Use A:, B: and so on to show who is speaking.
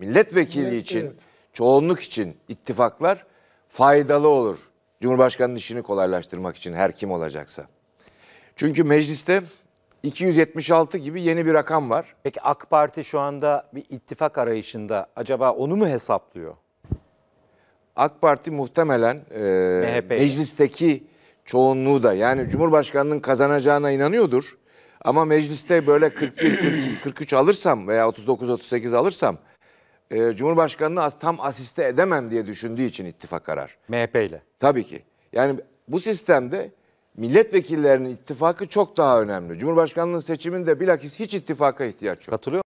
A: milletvekili evet, için, evet. çoğunluk için ittifaklar faydalı olur. Cumhurbaşkanının işini kolaylaştırmak için her kim olacaksa. Çünkü mecliste 276 gibi yeni bir rakam var. Peki AK Parti şu anda bir ittifak arayışında acaba onu mu hesaplıyor? AK Parti muhtemelen e, meclisteki çoğunluğu da yani Cumhurbaşkanının kazanacağına inanıyordur. Ama mecliste böyle 41 43 alırsam veya 39 38 alırsam e, Cumhurbaşkanı'nı as tam asiste edemem diye düşündüğü için ittifak karar. MHP ile. Tabii ki. Yani bu sistemde milletvekillerinin ittifakı çok daha önemli. Cumhurbaşkanlığı seçiminde bilakis hiç ittifaka ihtiyaç yok. Katılıyor